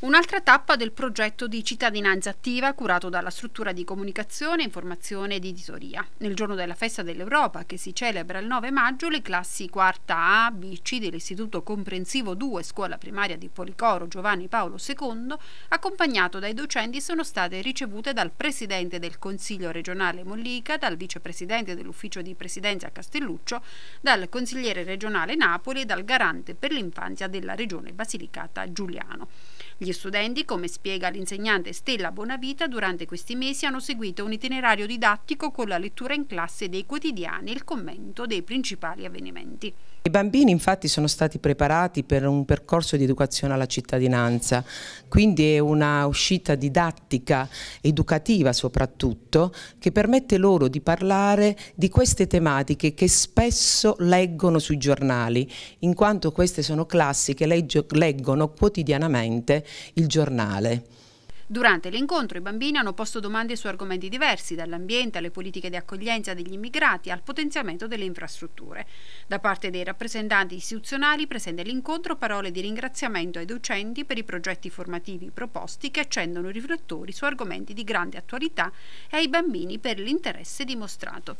Un'altra tappa del progetto di cittadinanza attiva curato dalla struttura di comunicazione, informazione ed editoria. Nel giorno della festa dell'Europa, che si celebra il 9 maggio, le classi 4 A, B, C dell'Istituto Comprensivo 2 Scuola Primaria di Policoro Giovanni Paolo II, accompagnato dai docenti, sono state ricevute dal Presidente del Consiglio regionale Mollica, dal Vicepresidente dell'Ufficio di Presidenza Castelluccio, dal Consigliere regionale Napoli e dal Garante per l'infanzia della Regione Basilicata Giuliano. Gli studenti, come spiega l'insegnante Stella Bonavita, durante questi mesi hanno seguito un itinerario didattico con la lettura in classe dei quotidiani e il commento dei principali avvenimenti. I bambini infatti sono stati preparati per un percorso di educazione alla cittadinanza, quindi è una uscita didattica, educativa soprattutto, che permette loro di parlare di queste tematiche che spesso leggono sui giornali, in quanto queste sono classi che leggono quotidianamente il giornale. Durante l'incontro i bambini hanno posto domande su argomenti diversi, dall'ambiente alle politiche di accoglienza degli immigrati al potenziamento delle infrastrutture. Da parte dei rappresentanti istituzionali presente l'incontro parole di ringraziamento ai docenti per i progetti formativi proposti che accendono i riflettori su argomenti di grande attualità e ai bambini per l'interesse dimostrato.